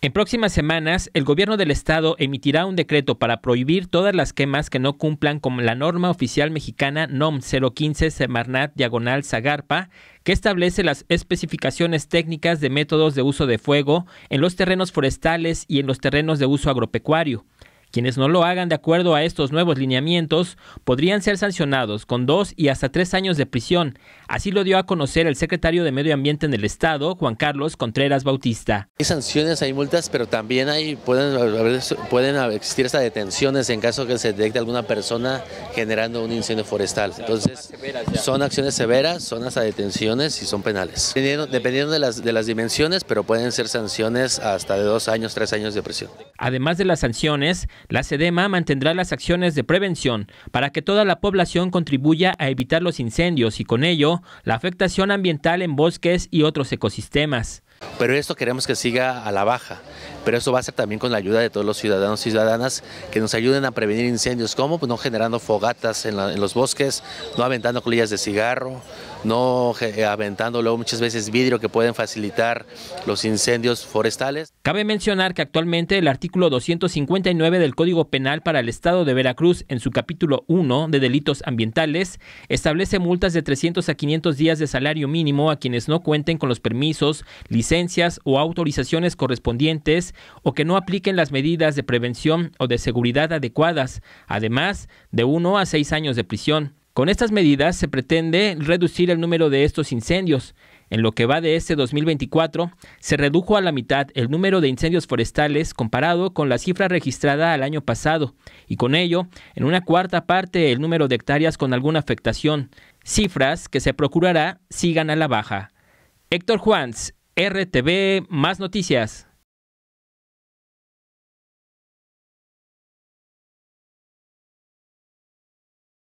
En próximas semanas, el gobierno del estado emitirá un decreto para prohibir todas las quemas que no cumplan con la norma oficial mexicana NOM 015 Semarnat Diagonal Zagarpa, que establece las especificaciones técnicas de métodos de uso de fuego en los terrenos forestales y en los terrenos de uso agropecuario. Quienes no lo hagan de acuerdo a estos nuevos lineamientos podrían ser sancionados con dos y hasta tres años de prisión. Así lo dio a conocer el secretario de Medio Ambiente en el Estado, Juan Carlos Contreras Bautista. Hay sanciones, hay multas, pero también hay, pueden, existir hasta detenciones en caso que se detecte alguna persona generando un incendio forestal. Entonces, son acciones severas, son hasta detenciones y son penales. Dependiendo, de las dimensiones, pero pueden ser sanciones hasta de dos años, tres años de prisión. Además de las sanciones, la SEDEMA mantendrá las acciones de prevención para que toda la población contribuya a evitar los incendios y con ello la afectación ambiental en bosques y otros ecosistemas. Pero esto queremos que siga a la baja pero eso va a ser también con la ayuda de todos los ciudadanos y ciudadanas que nos ayuden a prevenir incendios, como pues no generando fogatas en, en los bosques, no aventando colillas de cigarro, no aventando luego muchas veces vidrio que pueden facilitar los incendios forestales. Cabe mencionar que actualmente el artículo 259 del Código Penal para el Estado de Veracruz, en su capítulo 1 de delitos ambientales, establece multas de 300 a 500 días de salario mínimo a quienes no cuenten con los permisos, licencias o autorizaciones correspondientes o que no apliquen las medidas de prevención o de seguridad adecuadas, además de uno a seis años de prisión. Con estas medidas se pretende reducir el número de estos incendios. En lo que va de este 2024, se redujo a la mitad el número de incendios forestales comparado con la cifra registrada al año pasado, y con ello, en una cuarta parte el número de hectáreas con alguna afectación, cifras que se procurará sigan a la baja. Héctor Juans, RTV, más noticias.